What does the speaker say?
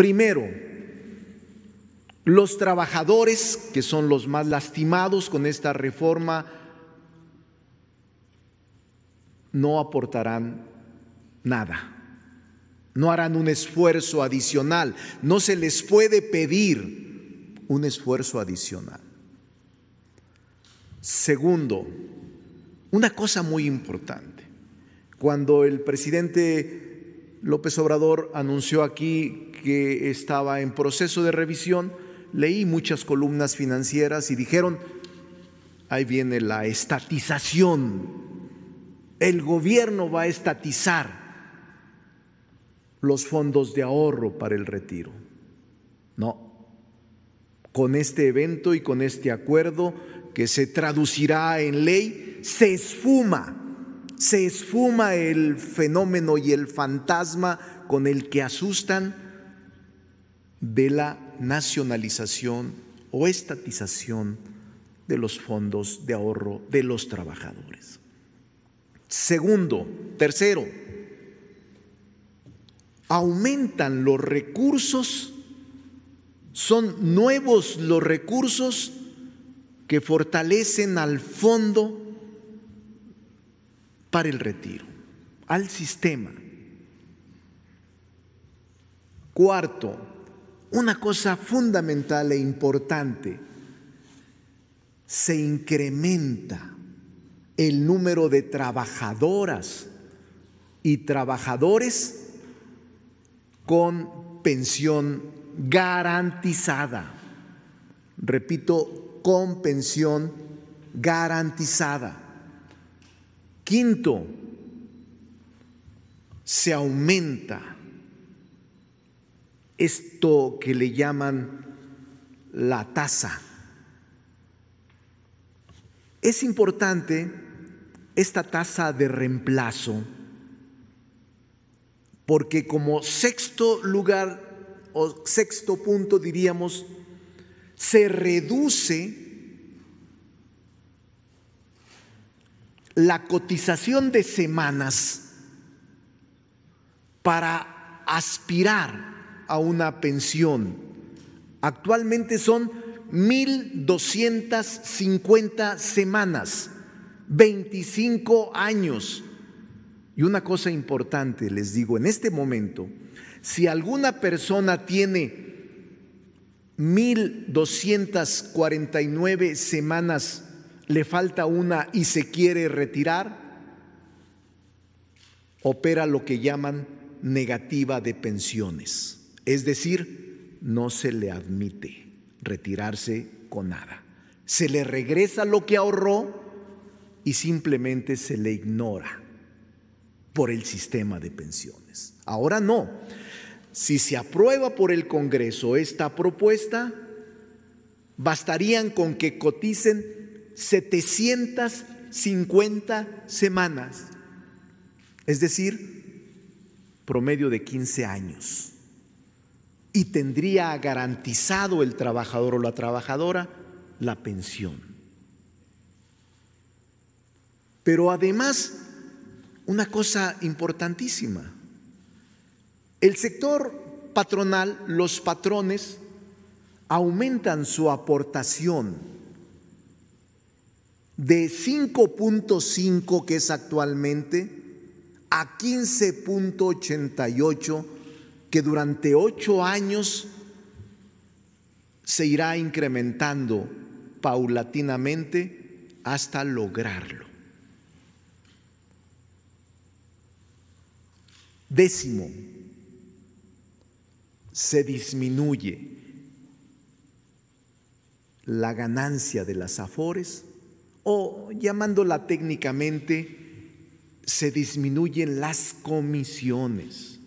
Primero, los trabajadores, que son los más lastimados con esta reforma, no aportarán nada, no harán un esfuerzo adicional, no se les puede pedir un esfuerzo adicional. Segundo, una cosa muy importante, cuando el presidente López Obrador anunció aquí que estaba en proceso de revisión. Leí muchas columnas financieras y dijeron, ahí viene la estatización. El gobierno va a estatizar los fondos de ahorro para el retiro. No. Con este evento y con este acuerdo que se traducirá en ley, se esfuma se esfuma el fenómeno y el fantasma con el que asustan de la nacionalización o estatización de los fondos de ahorro de los trabajadores. Segundo, tercero, aumentan los recursos, son nuevos los recursos que fortalecen al fondo para el retiro, al sistema. Cuarto, una cosa fundamental e importante, se incrementa el número de trabajadoras y trabajadores con pensión garantizada. Repito, con pensión garantizada. Quinto, se aumenta esto que le llaman la tasa. Es importante esta tasa de reemplazo porque como sexto lugar o sexto punto diríamos, se reduce la cotización de semanas para aspirar a una pensión. Actualmente son 1.250 semanas, 25 años. Y una cosa importante, les digo, en este momento, si alguna persona tiene 1.249 semanas le falta una y se quiere retirar, opera lo que llaman negativa de pensiones, es decir, no se le admite retirarse con nada. Se le regresa lo que ahorró y simplemente se le ignora por el sistema de pensiones. Ahora no. Si se aprueba por el Congreso esta propuesta, bastarían con que coticen 750 semanas, es decir, promedio de 15 años. Y tendría garantizado el trabajador o la trabajadora la pensión. Pero además, una cosa importantísima, el sector patronal, los patrones, aumentan su aportación de 5.5 que es actualmente a 15.88 que durante ocho años se irá incrementando paulatinamente hasta lograrlo. Décimo, se disminuye la ganancia de las afores o llamándola técnicamente, se disminuyen las comisiones.